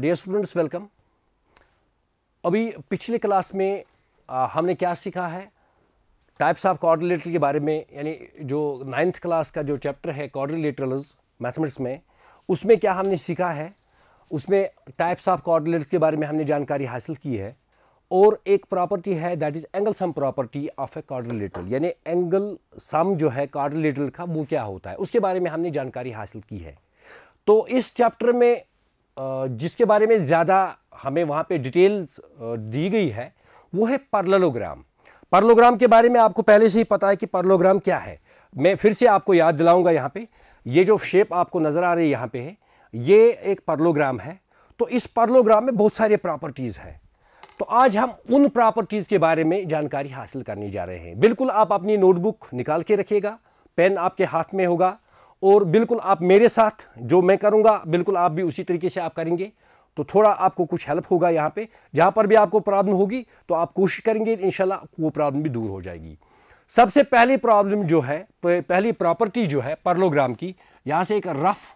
Dear students welcome अभी पिछले class में आ, uh, हमने क्या सीखा है टाइप्स ऑफ कॉर्डिलेटर के बारे में यानी जो नाइन्थ क्लास का जो चैप्टर है कॉर्डिलेटरल्स मैथमेटिक्स में उसमें क्या हमने सीखा है उसमें टाइप्स ऑफ कॉर्डिलेटर के बारे में हमने जानकारी हासिल की है और एक प्रॉपर्टी है that is angle sum property of a quadrilateral यानी एंगल सम जो है कॉर्डिलेटर का वो क्या होता है उसके बारे में हमने जानकारी हासिल की है तो इस चैप्टर में जिसके बारे में ज़्यादा हमें वहाँ पे डिटेल्स दी गई है वो है पर्लोग्राम पर्लोग्राम के बारे में आपको पहले से ही पता है कि पर्लोग्राम क्या है मैं फिर से आपको याद दिलाऊंगा यहाँ पे ये जो शेप आपको नज़र आ रही है यहाँ पे है ये एक पर्लोग्राम है तो इस पर्लोग्राम में बहुत सारे प्रॉपर्टीज़ हैं तो आज हम उन प्रॉपर्टीज़ के बारे में जानकारी हासिल करने जा रहे हैं बिल्कुल आप अपनी नोटबुक निकाल के रखिएगा पेन आपके हाथ में होगा और बिल्कुल आप मेरे साथ जो मैं करूँगा बिल्कुल आप भी उसी तरीके से आप करेंगे तो थोड़ा आपको कुछ हेल्प होगा यहाँ पे जहाँ पर भी आपको प्रॉब्लम होगी तो आप कोशिश करेंगे इन वो प्रॉब्लम भी दूर हो जाएगी सबसे पहली प्रॉब्लम जो है पहली प्रॉपर्टी जो है परलोग्राम की यहाँ से एक रफ़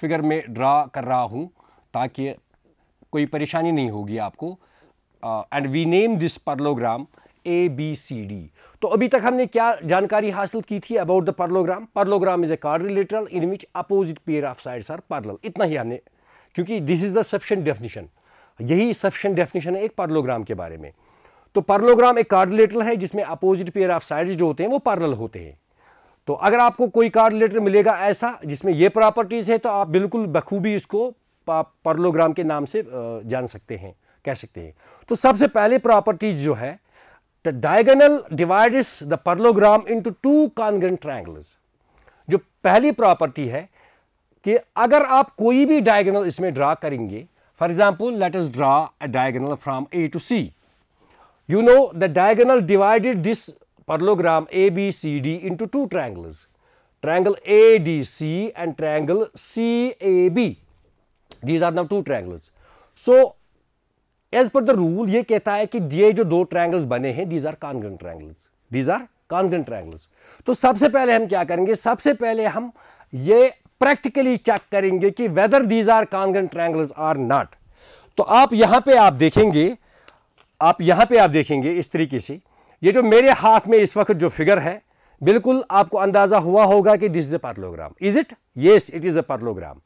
फिगर में ड्रा कर रहा हूँ ताकि कोई परेशानी नहीं होगी आपको and we name this parallelogram A B C D तो अभी तक हमने क्या जानकारी हासिल की थी about the parallelogram parallelogram is a quadrilateral in which opposite pair of sides are parallel इतना ही हमने क्योंकि this is the sufficient definition यही सफिशेंट डेफिनेशन है एक पर्लोग्राम के बारे में तो पर्लोग्राम एक कार्डिलेटरल है जिसमें अपोजिट पेयर ऑफ साइड्स जो होते हैं वो पैरेलल होते हैं तो अगर आपको कोई कार्डिलेटर मिलेगा ऐसा जिसमें ये प्रॉपर्टीज़ है तो आप बिल्कुल बखूबी इसको पर्लोग्राम के नाम से जान सकते हैं कह सकते हैं तो सबसे पहले प्रॉपर्टीज जो है The diagonal divides the parallelogram into two congruent triangles. jo pehli property hai ki agar aap koi bhi diagonal isme draw karenge for example let us draw a diagonal from a to c you know the diagonal divided this parallelogram ABCD into two triangles, triangle ADC and triangle CAB. These are now two triangles. So, as per the rule ये कहता है कि ये जो दो triangles बने हैं these are congruent triangles these are congruent triangles तो सबसे पहले हम क्या करेंगे सबसे पहले हम ये प्रैक्टिकली चेक करेंगे कि whether these are congruent triangles or not तो आप यहां पे आप देखेंगे आप यहां पे आप देखेंगे इस तरीके से ये जो मेरे हाथ में इस वक्त जो फिगर है बिल्कुल आपको अंदाजा हुआ होगा कि this is a parallelogram is it yes it is a parallelogram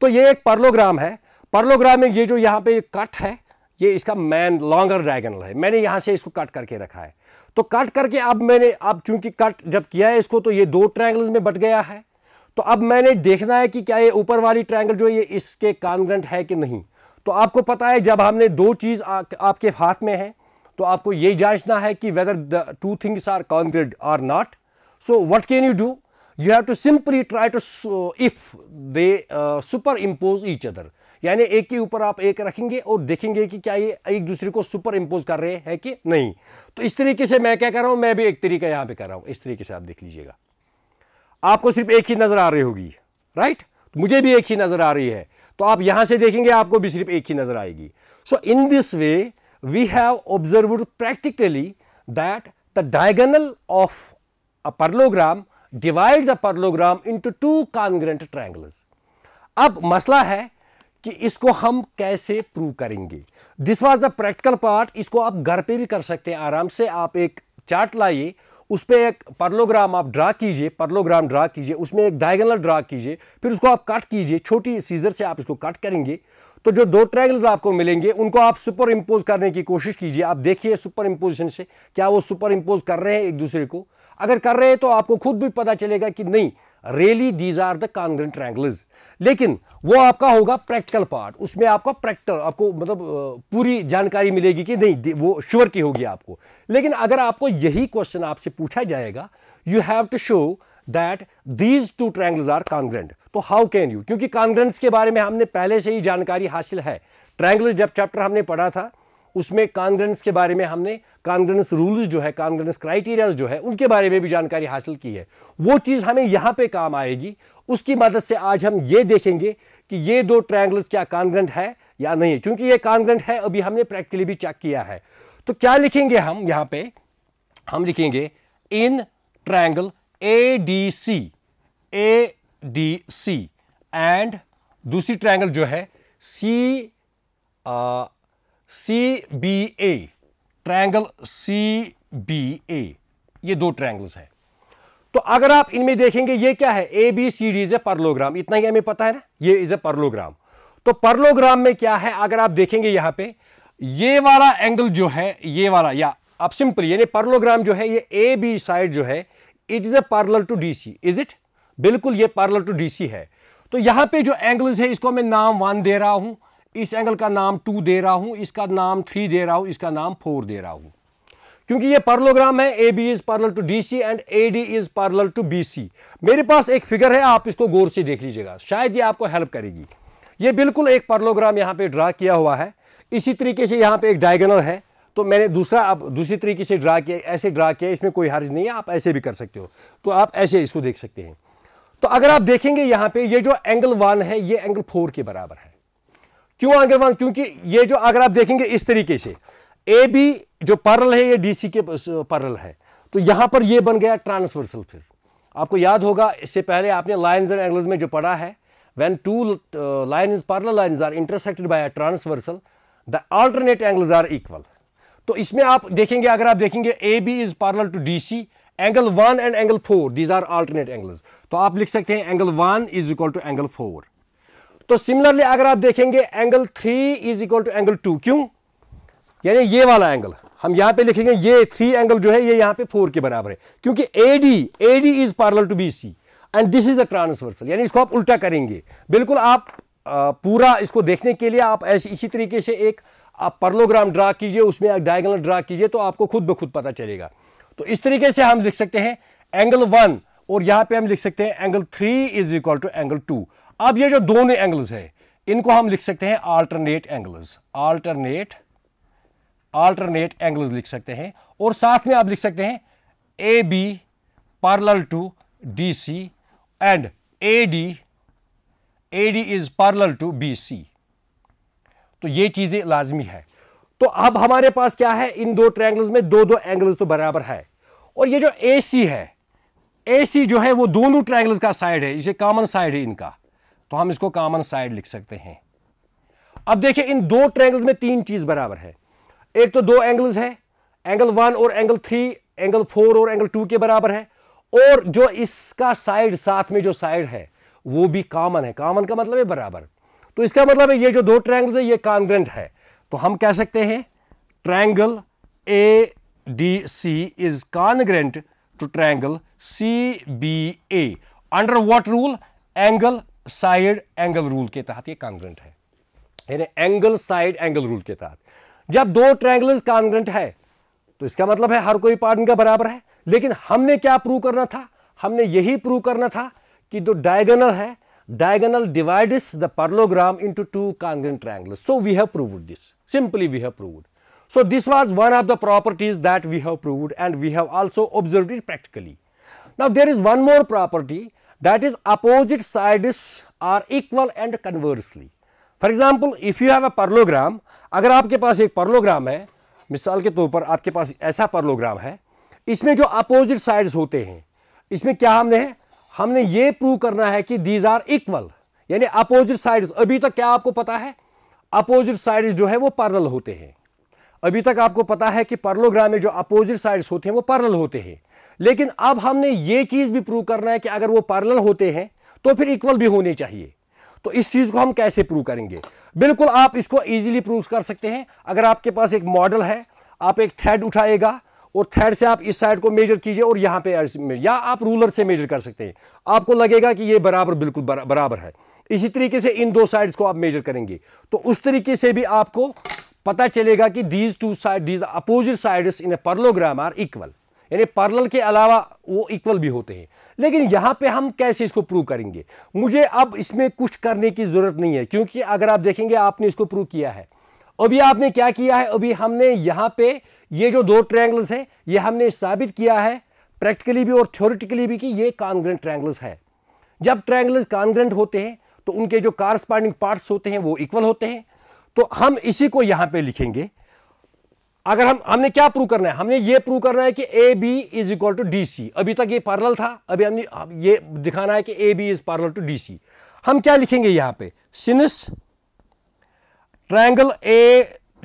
तो ये एक पार्लोग्राम है पार्लोग्राम में ये जो यहाँ पे कट है ये इसका मैन लॉन्गर ड्रैगन है मैंने यहाँ से इसको कट करके रखा है तो कट करके अब मैंने अब चूंकि कट जब किया है इसको तो ये दो ट्रायंगल्स में बट गया है तो अब मैंने देखना है कि क्या ये ऊपर वाली ट्रायंगल जो ये इसके कॉन्ग्रेंट है कि नहीं तो आपको पता है जब हमने दो चीज़ आ, आपके हाथ में है तो आपको ये जांचना है कि whether the two things are congruent or not so what can you do you have to simply try to if they superimpose each other यानी एक के ऊपर आप एक रखेंगे और देखेंगे कि क्या ये एक दूसरे को सुपर इम्पोज कर रहे हैं कि नहीं तो इस तरीके से मैं क्या कर रहा हूं मैं भी एक तरीका यहां पे कर रहा हूं इस तरीके से आप देख लीजिएगा आपको सिर्फ एक ही नजर आ रही होगी राइट तो मुझे भी एक ही नजर आ रही है तो आप यहां से देखेंगे आपको भी सिर्फ एक ही नजर आएगी so in this way we have observe practically that the diagonal of a parallelogram divide the parallelogram into two congruent triangle अब मसला है कि इसको हम कैसे प्रूव करेंगे this was the practical part इसको आप घर पे भी कर सकते हैं आराम से आप एक चार्ट लाइए उस पर एक पर्लोग्राम आप ड्रा कीजिए पर्लोग्राम ड्रा कीजिए उसमें एक डायगनल ड्रा कीजिए फिर उसको आप कट कीजिए छोटी सीजर से आप इसको कट करेंगे तो जो दो ट्रायंगल्स आपको मिलेंगे उनको आप सुपर इम्पोज करने की कोशिश कीजिए आप देखिए सुपर इम्पोजिशन से क्या वो सुपर इम्पोज कर रहे हैं एक दूसरे को अगर कर रहे हैं तो आपको खुद भी पता चलेगा कि नहीं really these are the congruent triangles लेकिन वो आपका होगा प्रैक्टिकल पार्ट उसमें आपका प्रैक्टिकल आपको मतलब पूरी जानकारी मिलेगी कि नहीं वो श्योर की होगी आपको लेकिन अगर आपको यही क्वेश्चन आपसे पूछा जाएगा you have to show that these two triangles are congruent तो हाउ कैन यू क्योंकि कॉन्ग्रेंट्स के बारे में हमने पहले से ही जानकारी हासिल है ट्रैंगल जब चैप्टर हमने पढ़ा था उसमें कॉन्ग्रेंस के बारे में हमने कॉन्ग्रेंस रूल्स जो है कॉन्ग्रेंस क्राइटेरियाज जो है उनके बारे में भी जानकारी हासिल की है वो चीज़ हमें यहाँ पे काम आएगी उसकी मदद से आज हम ये देखेंगे कि ये दो ट्रायंगल्स क्या कॉन्ग्रेंट है या नहीं क्योंकि ये कॉन्ग्रेंट है अभी हमने प्रैक्टिकली भी चेक किया है तो क्या लिखेंगे हम यहां पे हम लिखेंगे in triangle A D C A D C and दूसरी ट्रायंगल जो है C C B A triangle C B A ये दो ट्रायंगल्स हैं तो अगर आप इनमें देखेंगे ये क्या है A B C D is a parallelogram इतना ही हमें पता है ना ये इज ए परलोग्राम तो परलोग्राम में क्या है अगर आप देखेंगे यहां पे ये वाला एंगल जो है ये वाला या आप सिंपल यानी परलोग्राम जो है ये ए बी साइड जो है it is a parallel to D C is it बिल्कुल ये पार्लर टू डी सी है तो यहां पे जो एंगल्स है इसको मैं नाम वन दे रहा हूं इस एंगल का नाम टू दे रहा हूं इसका नाम थ्री दे रहा हूं इसका नाम फोर दे रहा हूं क्योंकि ये पार्लोग्राम है A B is parallel to D C and A D is parallel to B C मेरे पास एक फिगर है आप इसको गौर से देख लीजिएगा शायद ये आपको हेल्प करेगी ये बिल्कुल एक पार्लोग्राम यहाँ पे ड्रा किया हुआ है इसी तरीके से यहाँ पे एक डायगनल है तो मैंने दूसरा आप दूसरी तरीके से ड्रा किया ऐसे ड्रा किया इसमें कोई हर्ज नहीं है आप ऐसे भी कर सकते हो तो आप ऐसे इसको देख सकते हैं तो अगर आप देखेंगे यहाँ पे ये जो एंगल वन है ये एंगल फोर के बराबर है क्यों एंगल वन क्योंकि ये जो अगर आप देखेंगे इस तरीके से ए बी जो पर्ल है ये डीसी के पर्ल है तो यहाँ पर ये बन गया ट्रांसवर्सल फिर आपको याद होगा इससे पहले आपने लाइन्स एंड एंगल्स में जो पढ़ा है when two line parallel parallel are intersected intersected by a transversal the alternate angles तो इसमें आप देखेंगे अगर आप देखेंगे A B is parallel to D C angle one and angle four these are alternate angles तो आप लिख सकते हैं angle one is equal to angle four तो सिमिलरली अगर आप देखेंगे angle three is equal to angle two क्यों यानी ये वाला एंगल हम यहां पे लिखेंगे ये थ्री एंगल जो है ये यहां पे फोर के बराबर है क्योंकि A D A D is parallel to B C and this is the transversal यानी इसको आप उल्टा करेंगे बिल्कुल आप आ, पूरा इसको देखने के लिए आप ऐसे इसी तरीके से एक आप पर्लोग्राम ड्रा कीजिए उसमें एक डायगनल ड्रा कीजिए तो आपको खुद ब खुद पता चलेगा तो इस तरीके से हम लिख सकते हैं एंगल वन और यहां पे हम लिख सकते हैं angle three is equal to angle two अब ये जो दोनों एंगल्स है इनको हम लिख सकते हैं alternate angles alternate alternate angles लिख सकते हैं और साथ में आप लिख सकते हैं A B to D C and A D A D is parallel to B C तो ये चीजें लाजमी है तो अब हमारे पास क्या है इन दो ट्रैंगल्स में दो दो एंगल्स तो बराबर है और ये जो ए सी है ए सी जो है वो दोनों ट्रैंगल्स का साइड है इसे कॉमन साइड है इनका तो हम इसको कॉमन साइड लिख सकते हैं अब देखिए इन दो ट्रैंगल्स में तीन चीज बराबर है एक तो दो एंगल्स हैं एंगल वन और एंगल थ्री एंगल फोर और एंगल टू के बराबर है और जो इसका साइड साथ में जो साइड है वो भी कॉमन है कॉमन का मतलब है बराबर तो इसका मतलब है ये जो दो ट्रायंगल्स है ये कॉन्ग्रेंट है तो हम कह सकते हैं triangle A D C is congruent to triangle C B A under what rule angle side angle rule के तहत ये कॉन्ग्रेंट है यानी एंगल साइड एंगल रूल के तहत जब दो ट्रायंगुलर कॉन्ग्रेंट है तो इसका मतलब है हर कोई पार्ट इनका बराबर है लेकिन हमने क्या प्रूव करना था हमने यही प्रूव करना था कि जो डायगोनल है diagonal divides the parallelogram into two congruent triangles. So we have proved this. Simply we have proved. So this was one of the properties that we have proved and we have also observed it practically. Now there is one more property that is opposite sides are equal and conversely. For example if you have a parallelogram अगर आपके पास एक परलोग्राम है मिसाल के तौर पर आपके पास ऐसा परलोग्राम है इसमें जो अपोजिट साइड्स होते हैं इसमें क्या हमने हमने ये प्रूव करना है कि दीज आर इक्वल यानी अपोजिट साइड्स अभी तक क्या आपको पता है अपोजिट साइड्स जो है वो पर्ल होते हैं अभी तक आपको पता है कि परलोग्राम में जो अपोजिट साइड्स होते हैं वो पर्ल होते हैं लेकिन अब हमने ये चीज़ भी प्रूव करना है कि अगर वो पर्ल होते हैं तो फिर इक्वल भी होने चाहिए तो इस चीज़ को हम कैसे प्रूव करेंगे बिल्कुल आप इसको इजीली प्रूव कर सकते हैं अगर आपके पास एक मॉडल है आप एक थ्रेड उठाएगा और थ्रेड से आप इस साइड को मेजर कीजिए और यहां पे या आप रूलर से मेजर कर सकते हैं आपको लगेगा कि ये बराबर बिल्कुल बराबर है इसी तरीके से इन दो साइड्स को आप मेजर करेंगे तो उस तरीके से भी आपको पता चलेगा कि these two side these opposite side in a parallelogram are equal यानी पर्ल के अलावा वो इक्वल भी होते हैं लेकिन यहां पे हम कैसे इसको प्रूव करेंगे मुझे अब इसमें कुछ करने की ज़रूरत नहीं है क्योंकि अगर आप देखेंगे आपने इसको प्रूव किया है अभी आपने क्या किया है अभी हमने यहां पे ये जो दो ट्रैंगल्स है ये हमने साबित किया है प्रैक्टिकली भी और थ्योरिटिकली भी कि ये कॉन्ग्रेंट ट्रैंगल्स है जब ट्रैंगल्स कॉन्ग्रेंट होते हैं तो उनके जो कारस्पॉन्डिंग पार्ट्स होते हैं वो इक्वल होते हैं तो हम इसी को यहां पर लिखेंगे अगर हम हमने क्या प्रूव करना है हमने ये प्रूव करना है कि A B is equal to D C अभी तक ये पार्लल था अभी हमने ये दिखाना है कि A B is parallel to D C हम क्या लिखेंगे यहां पे since triangle A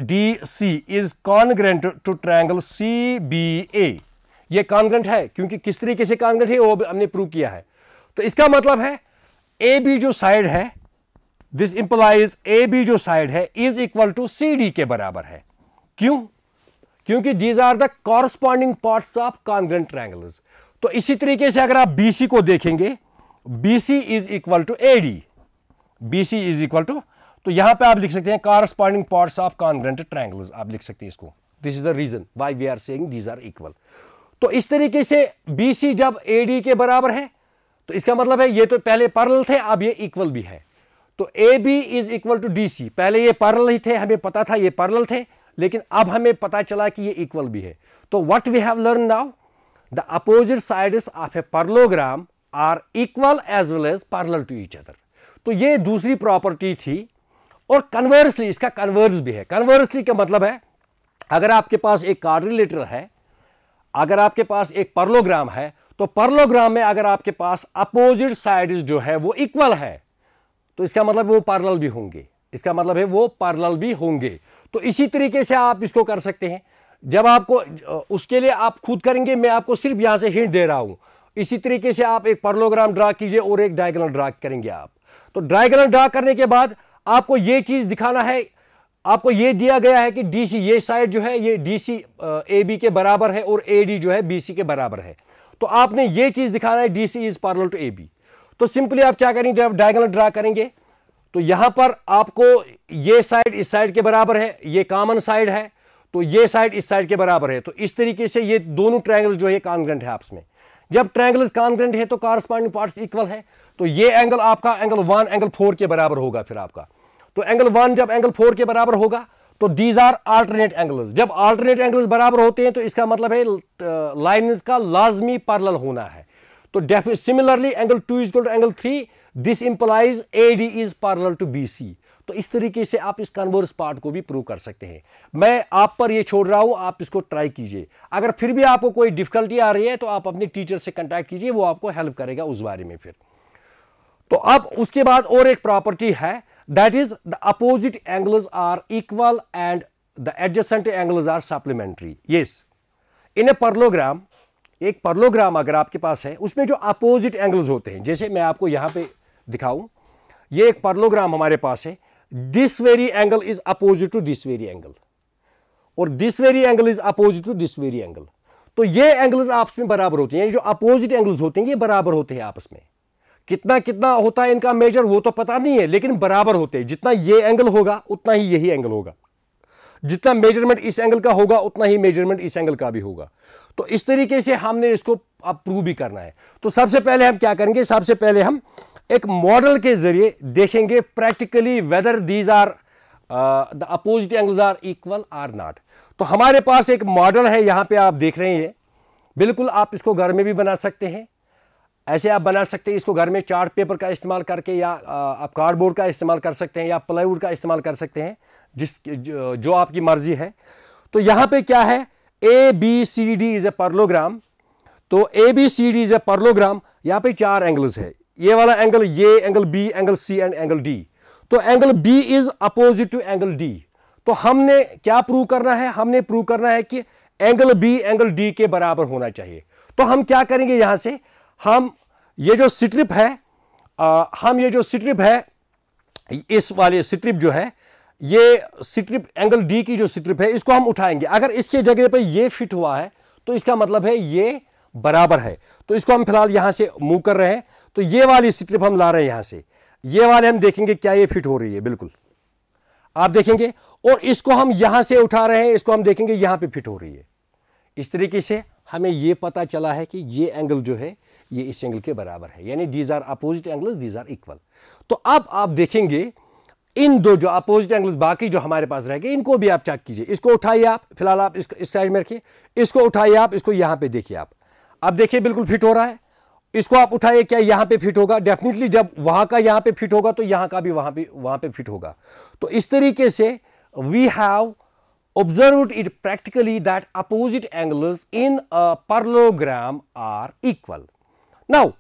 D C is congruent to triangle C B A ये कॉन्ग्रेंट है क्योंकि किस तरीके से कॉन्ग्रेंट है वो हमने प्रूव किया है तो इसका मतलब है ए बी जो साइड है दिस इंप्लाइज ए बी जो साइड है is equal to C D के बराबर है क्यों क्योंकि these are the corresponding part of congruent triangle तो इसी तरीके से अगर आप सी को देखेंगे BC is equal to A D C is equal to तो यहां पे आप लिख सकते हैं corresponding part of congruent triangles आप लिख सकते हैं इसको this is the reason why we are saying these are equal तो इस तरीके से सी जब डी के बराबर है तो इसका मतलब है ये तो पहले पर्ल थे अब ये इक्वल भी है तो A B is equal to D C पहले ये पर्ल ही थे हमें पता था ये पर्ल थे लेकिन अब हमें पता चला कि ये इक्वल भी है तो what we have learn now the opposite sides of a parallelogram are equal as well as parallel to each other तो ये दूसरी प्रॉपर्टी थी और कन्वर्सली इसका कन्वर्स भी है कन्वर्सली का मतलब है अगर आपके पास एक कार्डिलेटर है अगर आपके पास एक पर्लोग्राम है तो पर्लोग्राम में अगर आपके पास अपोजिट साइड जो है वो इक्वल है तो इसका मतलब वो पार्लल भी होंगे इसका मतलब है वो पार्लल भी होंगे तो इसी तरीके से आप इसको कर सकते हैं जब आपको उसके लिए आप खुद करेंगे मैं आपको सिर्फ यहां से हिंट दे रहा हूं इसी तरीके से आप एक पर्लोग्राम ड्रा कीजिए और एक डायग्राम ड्रा करेंगे आप तो डायग्राम ड्रा करने के बाद आपको यह चीज़ दिखाना है आपको यह दिया गया है कि डीसी ये साइड जो है ये डीसी ए बी के बराबर है और ए डी जो है बीसी के बराबर है तो आपने ये चीज़ दिखाना है DC is parallel to A B तो सिंपली आप क्या करेंगे जब डायगनल ड्रा करेंगे तो यहां पर आपको ये साइड इस साइड के बराबर है ये कॉमन साइड है तो ये साइड इस साइड के बराबर है तो इस तरीके से ये दोनों ट्रायंगल जो है कॉन्ग्रेंट है आपस में जब ट्रायंगल कॉन्ग्रेंट है तो कॉरस्पॉन्डिंग पार्ट्स इक्वल है तो ये एंगल आपका एंगल वन एंगल फोर के बराबर होगा फिर आपका तो एंगल वन जब एंगल फोर के बराबर होगा तो दीज आर आल्टरनेट एंगल्स जब आल्टरनेट एंगल्स बराबर होते हैं तो इसका मतलब है लाइन का लाजमी पार्लल होना है तो similarly angle two is to angle three this implies A D is parallel to B C तो इस तरीके से आप इस कन्वर्स पार्ट को भी प्रूव कर सकते हैं मैं आप पर ये छोड़ रहा हूं आप इसको ट्राई कीजिए अगर फिर भी आपको कोई डिफिकल्टी आ रही है तो आप अपने टीचर से कंटेक्ट कीजिए वो आपको हेल्प करेगा उस बारे में फिर तो अब उसके बाद और एक प्रॉपर्टी है that is the opposite angles are equal and the adjacent angles are supplementary yes in a parallelogram एक परलोग्राम अगर आपके पास है उसमें जो अपोजिट एंगल्स होते हैं जैसे मैं आपको यहां पे दिखाऊं ये एक पर्लोग्राम हमारे पास है this very angle is opposite to this very angle और this very angle is opposite to this very angle तो ये एंगल्स आपस में बराबर होते हैं जो अपोजिट एंगल्स होते हैं ये बराबर होते हैं आपस में कितना कितना होता है इनका मेजर वो तो पता नहीं है लेकिन बराबर होते हैं जितना ये एंगल होगा उतना ही यही एंगल होगा जितना मेजरमेंट इस एंगल का होगा उतना ही मेजरमेंट इस एंगल का भी होगा तो इस तरीके से हमने इसको अब प्रूव भी करना है तो सबसे पहले हम क्या करेंगे सबसे पहले हम एक मॉडल के जरिए देखेंगे practically whether these are the opposite angles are equal or not तो हमारे पास एक मॉडल है यहां पे आप देख रहे हैं बिल्कुल आप इसको घर में भी बना सकते हैं ऐसे आप बना सकते हैं इसको घर में चार्ट पेपर का इस्तेमाल करके या uh, आप कार्डबोर्ड का इस्तेमाल कर सकते हैं या प्लाईवुड का इस्तेमाल कर सकते हैं जिस जो आपकी मर्जी है तो यहां पे क्या है A B C D is a parallelogram तो A B C D is a parallelogram यहां पे चार एंगल्स है ये वाला एंगल ये angle B angle C and angle D तो angle B is opposite to angle D तो हमने क्या प्रूव करना है हमने प्रूव करना है कि एंगल बी एंगल डी के बराबर होना चाहिए तो हम क्या करेंगे यहां से हम ये जो स्ट्रिप है आ, हम ये जो स्ट्रिप है इस वाले स्ट्रिप जो है ये स्ट्रिप एंगल डी की जो स्ट्रिप है इसको हम उठाएंगे अगर इसके जगह पर ये फिट हुआ है तो इसका मतलब है ये बराबर है तो इसको हम फिलहाल यहाँ से मूव कर रहे हैं तो ये वाली स्ट्रिप हम ला रहे हैं यहाँ से ये वाले हम देखेंगे क्या ये फिट हो रही है बिल्कुल आप देखेंगे और इसको हम यहाँ से उठा रहे हैं इसको हम देखेंगे यहाँ पे फिट हो रही है इस तरीके से हमें ये पता चला है कि ये एंगल जो है ये इस एंगल के बराबर है यानी these are opposite angle these are equal तो अब आप देखेंगे इन दो जो अपोजिट एंगल्स बाकी जो हमारे पास रह गए इनको भी आप चेक कीजिए इसको उठाइए आप फिलहाल आप इसको इस साइड में रखिए इसको उठाइए आप इसको यहाँ पे देखिए आप अब देखिए बिल्कुल फिट हो रहा है इसको आप उठाइए क्या यहां पे फिट होगा डेफिनेटली जब वहां का यहां पे फिट होगा तो यहां का भी वहां पे वहां पे फिट होगा तो इस तरीके से we have observe it practically that opposite angles in a parallelogram are equal now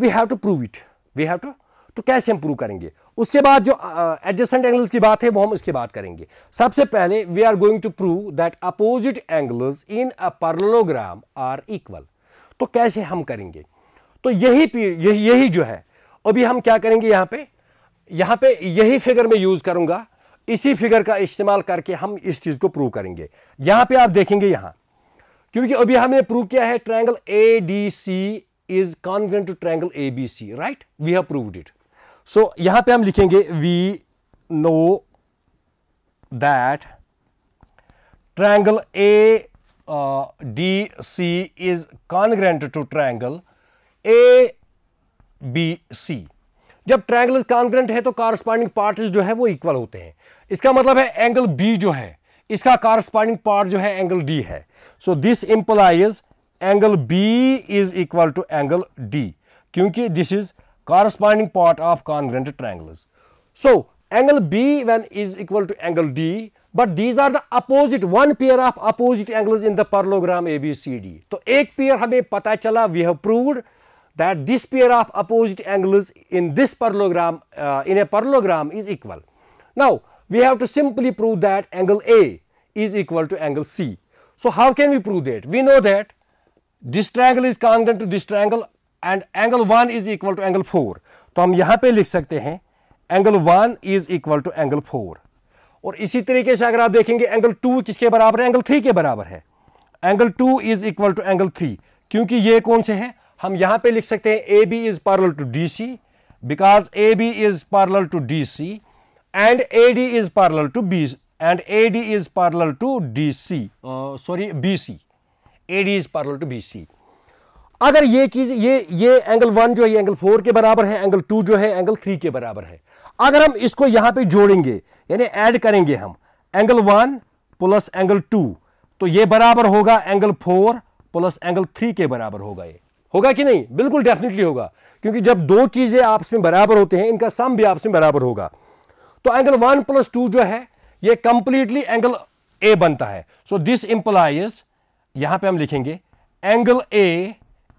we have to prove it we have to तो कैसे हम प्रूव करेंगे उसके बाद जो एडजस्टेंट uh, एंगल्स की बात है वो हम उसके बाद करेंगे सबसे पहले we are going to prove that opposite angles in a parallelogram are equal तो कैसे हम करेंगे तो यही यही यही जो है अभी हम क्या करेंगे यहाँ पे यहाँ पे यही फिगर में यूज़ करूंगा इसी फिगर का इस्तेमाल करके हम इस चीज़ को प्रूव करेंगे यहाँ पे आप देखेंगे यहाँ क्योंकि अभी हमने प्रूव किया है triangle A D C is congruent to triangle A B C right we have proved it so यहाँ पे हम लिखेंगे we know that triangle A is uh, congruent is congruent to triangle C जब triangle congruent है तो कारस्पॉन्डिंग part जो है वो इक्वल होते हैं इसका मतलब है एंगल बी जो है इसका कारस्पॉन्डिंग पार्ट जो है एंगल डी है so this implies angle B is equal to angle D क्योंकि this is corresponding part of congruent triangles so angle B when is equal to angle D but these are the opposite one pair of opposite angle in the parallelogram A B C D तो एक pair हमें पता चला we have proved that this pair of opposite angle in this parallelogram in a parallelogram is equal now we have to simply prove that angle A is equal to angle C so how can we prove that we know that this triangle is congruent to this triangle and angle one is equal to angle four तो हम यहां पर लिख सकते हैं angle one is equal to angle four और इसी तरीके से अगर आप देखेंगे एंगल टू किसके बराबर है एंगल थ्री के बराबर है angle two is equal to angle three क्योंकि ये कौन से हैं हम यहां पे लिख सकते हैं A B is parallel to D C because A B is parallel to D C and A D is parallel to B and A D is parallel to D C sorry B C A D is parallel to B C अगर ये चीज ये ये angle one जो है ये angle four के बराबर है एंगल टू जो है एंगल थ्री के बराबर है अगर हम इसको यहां पे जोड़ेंगे यानी ऐड करेंगे हम angle one plus angle two तो ये बराबर होगा angle four plus angle three के बराबर होगा ये होगा कि नहीं बिल्कुल डेफिनेटली होगा क्योंकि जब दो चीजें आपस में बराबर होते हैं इनका सम भी आपस में बराबर होगा तो एंगल वन प्लस टू जो है ये कंप्लीटली एंगल ए बनता है सो दिस इंप्लाइज यहां पे हम लिखेंगे angle A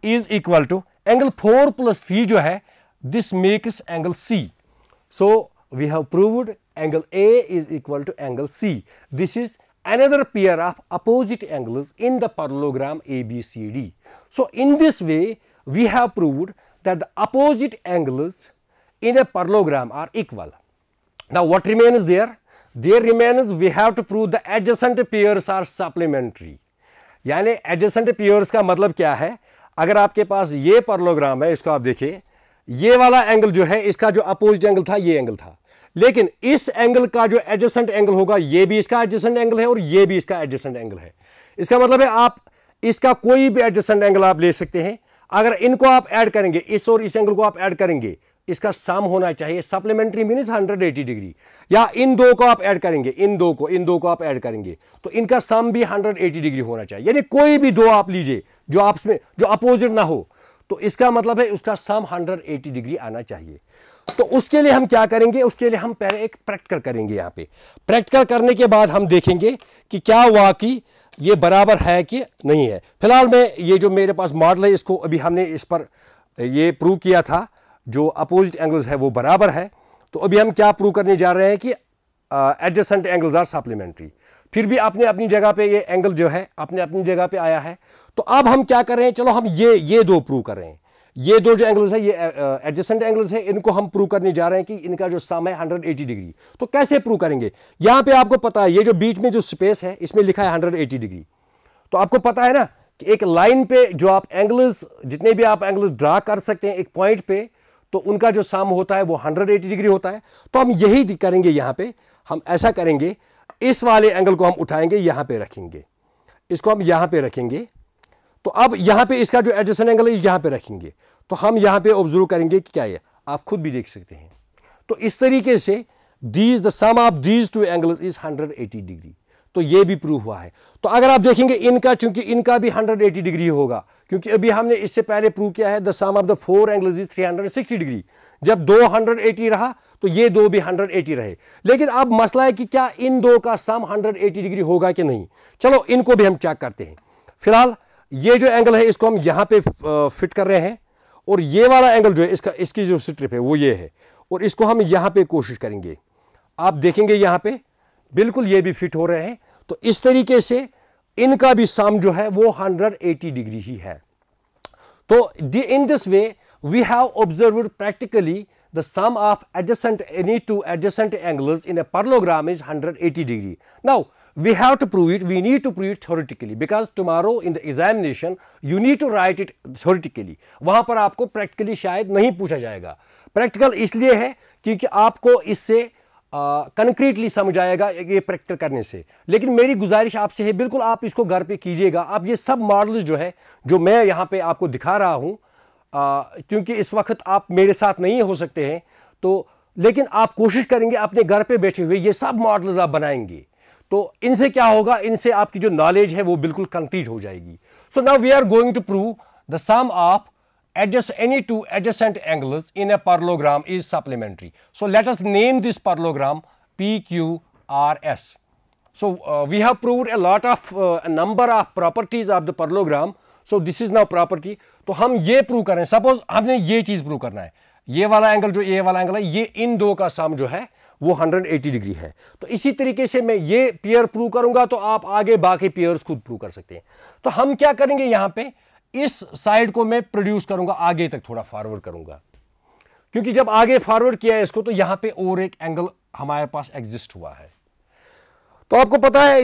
is equal to angle four plus three जो है this makes angle C so we have proved angle A is equal to angle C this is another pair of opposite angles in the parallelogram ABCD. So, in this way we have proved that the opposite angles in a parallelogram are equal. Now, what remains there? There remains we have to prove the adjacent pairs are supplementary. यानी adjacent pairs का मतलब क्या है अगर आपके पास ये पर्लोग्राम है इसको आप देखिए ये वाला एंगल जो है इसका जो अपोजिट एंगल था ये एंगल था लेकिन इस एंगल का जो एडजस्टेंट एंगल होगा ये भी इसका एडजस्टेंट एंगल है और ये भी इसका एडजस्टेंट एंगल है इसका मतलब है आप इसका कोई भी एडजस्टेंट एंगल आप ले सकते हैं अगर इनको आप ऐड करेंगे इस और इस एंगल को आप ऐड करेंगे इसका सम होना चाहिए सप्लीमेंट्री हंड्रेड 180 डिग्री या इन दो को आप ऐड करेंगे इन दो को इन दो को आप ऐड करेंगे तो इनका सम भी 180 डिग्री होना चाहिए यानी कोई भी दो आप लीजिए जो आप में जो अपोजिट ना हो तो इसका मतलब है उसका सम 180 डिग्री आना चाहिए तो उसके लिए हम क्या करेंगे उसके लिए हम पहले एक प्रैक्टिकल करेंगे यहाँ पे प्रैक्टिकल करने के बाद हम देखेंगे कि क्या वाकई ये बराबर है कि नहीं है फिलहाल मैं ये जो मेरे पास मॉडल है इसको अभी हमने इस पर ये प्रूव किया था जो अपोजिट एंगल्स है वो बराबर है तो अभी हम क्या प्रूव करने जा रहे हैं कि एडजस्टेंट एंगल्स आर सप्लीमेंट्री फिर भी अपने अपनी जगह पे ये एंगल जो है अपने अपनी जगह पे आया है तो अब हम क्या कर रहे हैं चलो हम ये ये दो प्रूव कर रहे हैं ये दो जो एंगल्स है ये एडजस्टेंट एंगल्स है इनको हम प्रूव करने जा रहे हैं कि इनका जो सम है 180 डिग्री तो कैसे प्रूव करेंगे यहां पे आपको पता है ये जो बीच में जो स्पेस है इसमें लिखा है हंड्रेड डिग्री तो आपको पता है ना कि एक लाइन पे जो आप एंगल्स जितने भी आप एंगल्स ड्रा कर सकते हैं एक पॉइंट पे तो उनका जो साम होता है वो 180 डिग्री होता है तो हम यही करेंगे यहाँ पे हम ऐसा करेंगे इस वाले एंगल को हम उठाएंगे यहाँ पे रखेंगे इसको हम यहाँ पे रखेंगे तो अब यहाँ पे इसका जो एडजस्टन एंगल है यहाँ पे रखेंगे तो हम यहाँ पे ऑब्जर्व करेंगे कि क्या है आप खुद भी देख सकते हैं तो इस तरीके से these the sum of these two angle is eighty degree तो ये भी प्रूव हुआ है तो अगर आप देखेंगे इनका चूंकि इनका भी 180 डिग्री होगा क्योंकि अभी हमने इससे पहले प्रूव किया है the sum of the four angles is 360 degree जब दो 180 रहा तो ये दो भी 180 रहे लेकिन अब मसला है कि क्या इन दो का सम 180 डिग्री होगा कि नहीं चलो इनको भी हम चेक करते हैं फिलहाल ये जो एंगल है इसको हम यहाँ पे फिट कर रहे हैं और ये वाला एंगल जो है इसका इसकी जो स्ट्रिप है वो ये है और इसको हम यहाँ पे कोशिश करेंगे आप देखेंगे यहाँ पे बिल्कुल ये भी फिट हो रहे हैं तो इस तरीके से इनका भी सम जो है वो 180 डिग्री ही है तो in this way we have observe practically the sum of adjacent any two adjacent angles in a parallelogram is 180 degree now we have to prove it we need to prove it theoretically because tomorrow in the examination you need to write it theoretically वहां पर आपको practically शायद नहीं पूछा जाएगा practical इसलिए है क्योंकि आपको इससे कंक्रीटली समझ आएगा ये प्रैक्टिकल करने से लेकिन मेरी गुजारिश आपसे है बिल्कुल आप इसको घर पे कीजिएगा आप ये सब मॉडल्स जो है जो मैं यहाँ पे आपको दिखा रहा हूँ क्योंकि इस वक्त आप मेरे साथ नहीं हो सकते हैं तो लेकिन आप कोशिश करेंगे अपने घर पे बैठे हुए ये सब मॉडल्स आप बनाएंगे तो इनसे क्या होगा इनसे आपकी जो नॉलेज है वो बिल्कुल कंक्रीट हो जाएगी so now we are going to prove the sum of adjust any two adjacent angles in a parallelogram is supplementary. So, let us name this parallelogram PQRS. So, uh, we have proved a lot of uh, a number of properties of the parallelogram. So, this is now property. तो हम ये prove कर रहे हैं suppose हमने ये चीज़ prove करना है ये वाला एंगल जो ये वाला एंगल है ये इन दो का सम जो है वो 180 डिग्री है तो इसी तरीके से मैं ये पेयर प्रूव करूंगा तो आप आगे बाकी पेयर्स खुद प्रूव कर सकते हैं तो हम क्या करेंगे यहां पे इस साइड को मैं प्रोड्यूस करूंगा आगे तक थोड़ा फॉरवर्ड करूंगा क्योंकि जब आगे फॉरवर्ड किया है इसको तो यहां पे और एक एंगल हमारे पास एग्जिस्ट हुआ है तो आपको पता है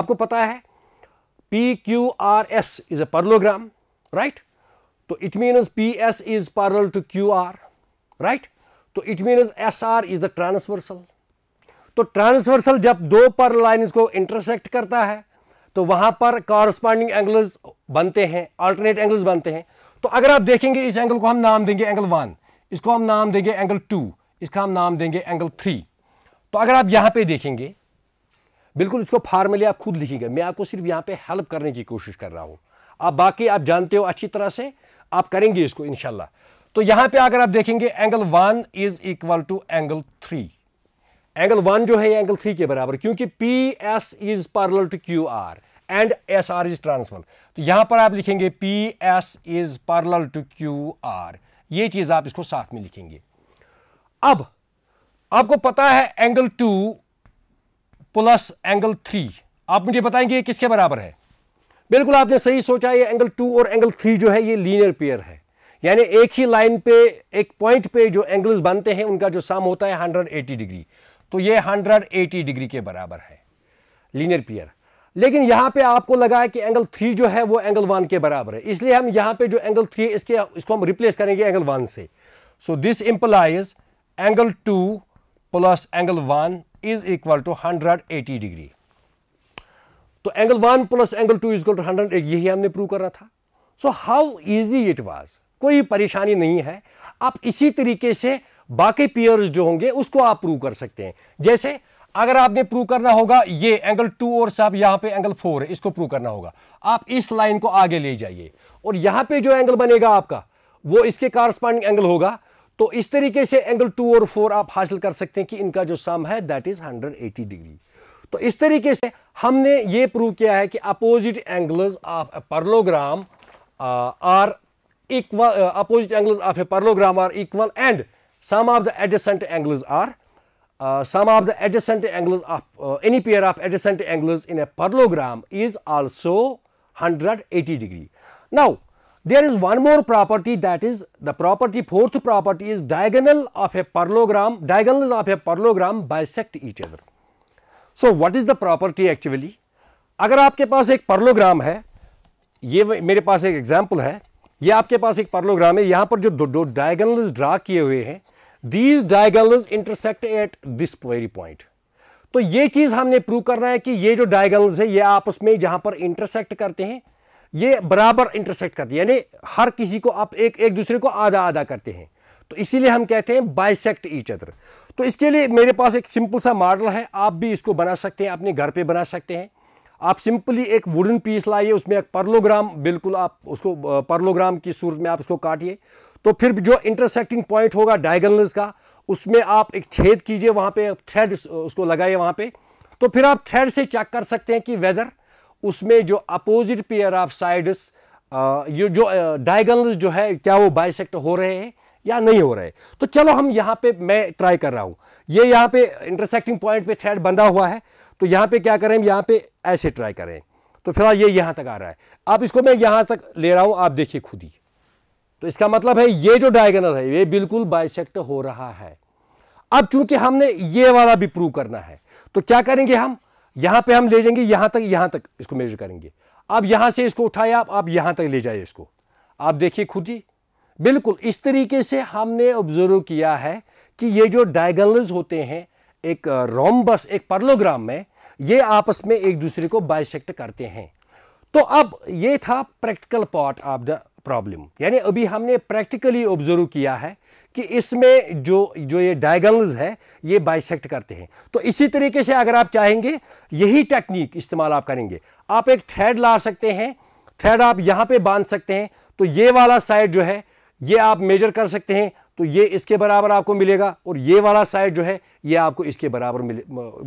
आपको पता है P Q R S is a parallelogram right तो it means P S is parallel to Q R right तो it means S R is the transversal तो ट्रांसवर्सल जब दो पर लाइन को इंटरसेक्ट करता है तो वहां पर कॉरस्पॉन्डिंग एंगल्स बनते हैं अल्टरनेट एंगल्स बनते हैं तो अगर आप देखेंगे इस एंगल को हम नाम देंगे एंगल वन इसको हम नाम देंगे एंगल टू इसका हम नाम देंगे एंगल थ्री तो अगर आप यहां पे देखेंगे बिल्कुल इसको फार्मूले आप खुद लिखेंगे मैं आपको सिर्फ यहां पे हेल्प करने की कोशिश कर रहा हूं आप बाकी आप जानते हो अच्छी तरह से आप करेंगे इसको इनशाला तो यहां पे अगर आप देखेंगे angle one is equal to angle three angle one जो है एंगल थ्री के बराबर क्योंकि P S is parallel to Q R and S R is transversal तो यहां पर आप लिखेंगे P S is parallel to Q R ये चीज़ आप इसको साथ में लिखेंगे अब आपको पता है angle two plus angle three आप मुझे बताएंगे ये किसके बराबर है बिल्कुल आपने सही सोचा ये एंगल टू और एंगल थ्री जो है ये लीनियर पेयर है यानी एक ही लाइन पे एक पॉइंट पे जो एंगल्स बनते हैं उनका जो सम होता है 180 डिग्री तो ये 180 डिग्री के बराबर है लीनियर पेयर लेकिन यहां पे आपको लगा है कि एंगल थ्री जो है वो एंगल वन के बराबर है इसलिए हम यहां पे जो एंगल थ्री इसके इसको हम रिप्लेस करेंगे एंगल वन से so this implies angle two plus angle one is equal to hundred eighty degree तो angle one plus angle two is two hundred यही हमने प्रूव करना था so how easy it was कोई परेशानी नहीं है आप इसी तरीके से बाकी पेयर्स जो होंगे उसको आप प्रूव कर सकते हैं जैसे अगर आपने प्रूव करना होगा ये एंगल टू और साहब यहां पे एंगल फोर है इसको प्रूव करना होगा आप इस लाइन को आगे ले जाइए और यहां पे जो एंगल बनेगा आपका वो इसके कारस्पॉन्डिंग एंगल होगा तो इस तरीके से एंगल टू और फोर आप हासिल कर सकते हैं कि इनका जो सम है दैट इज 180 डिग्री तो इस तरीके से हमने ये प्रूव किया है कि opposite angles of a parallelogram are equal opposite angles of a parallelogram are equal and sum of the adjacent angles are Uh, sum of the adjacent angles of uh, any pair of adjacent angles in a parallelogram is also 180 degree. Now, there is one more property that is the property fourth property is diagonal of a parallelogram diagonals of a parallelogram bisect each other. So, what is the property actually? अगर आपके पास एक परलोग्राम है ये मेरे पास एक example है ये आपके पास एक परलोग्राम है यहाँ पर जो दो, दो डायगनल्स ड्रा किए हुए हैं these diagonals intersect at this very point तो ये चीज हमने प्रूव करना है कि ये जो डायगल है ये आपस में जहां पर इंटरसेक्ट करते हैं ये बराबर इंटरसेक्ट करते हैं यानी हर किसी को आप एक एक दूसरे को आधा आधा करते हैं तो इसीलिए हम कहते हैं बाइसेक्ट ईच अदर तो इसके लिए मेरे पास एक सिंपल सा मॉडल है आप भी इसको बना सकते हैं अपने घर पे बना सकते हैं आप सिंपली एक वुडन पीस लाइए उसमें एक परलोग्राम बिल्कुल आप उसको परलोग्राम की सूरत में आप उसको काटिए तो फिर जो इंटरसेक्टिंग पॉइंट होगा डायगनल्स का उसमें आप एक छेद कीजिए वहाँ पे थ्रेड उसको लगाइए वहाँ पे तो फिर आप थ्रेड से चेक कर सकते हैं कि वेदर उसमें जो अपोजिट पेयर ऑफ साइड्स ये जो डायगनल जो है क्या वो बाइसेक्ट हो रहे हैं या नहीं हो रहे तो चलो हम यहाँ पे मैं ट्राई कर रहा हूँ ये यहाँ पे इंटरसेक्टिंग पॉइंट पे थ्रेड बंधा हुआ है तो यहाँ पे क्या करें यहाँ पे ऐसे ट्राई करें तो फिलहाल ये यहाँ तक आ रहा है अब इसको मैं यहाँ तक ले रहा हूँ आप देखिए खुद ही तो इसका मतलब है ये जो डायगनल है ये बिल्कुल बाइसेक्ट हो रहा है अब चूंकि हमने ये वाला भी प्रूव करना है तो क्या करेंगे हम यहां पे हम ले जाएंगे यहां तक यहां तक इसको मेजर करेंगे अब यहां से इसको उठाए आप आप यहां तक ले जाइए इसको आप देखिए खुद ही बिल्कुल इस तरीके से हमने ऑब्जर्व किया है कि ये जो डायगनल्स होते हैं एक रोमबस एक पर्लोग्राम में ये आपस में एक दूसरे को बाइसेक्ट करते हैं तो अब ये था practical part of the problem यानी अभी हमने प्रैक्टिकली ऑब्जर्व किया है कि इसमें जो जो ये डायगनल्स है ये बाइसेक्ट करते हैं तो इसी तरीके से अगर आप चाहेंगे यही टेक्निक इस्तेमाल आप करेंगे आप एक थ्रेड ला सकते हैं थ्रेड आप यहाँ पे बांध सकते हैं तो ये वाला साइड जो है ये आप मेजर कर सकते हैं तो ये इसके बराबर आपको मिलेगा और ये वाला साइड जो है ये आपको इसके बराबर मिले,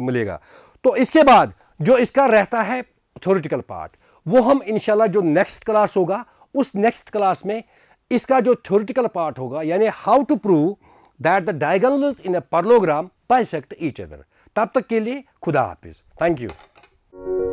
मिलेगा तो इसके बाद जो इसका रहता है थोरिटिकल पार्ट वो हम इनशाला जो नेक्स्ट क्लास होगा उस नेक्स्ट क्लास में इसका जो थ्योरिटिकल पार्ट होगा यानी how to prove that the diagonal in a parallelogram bisect each other तब तक के लिए खुदा हाफिज थैंक यू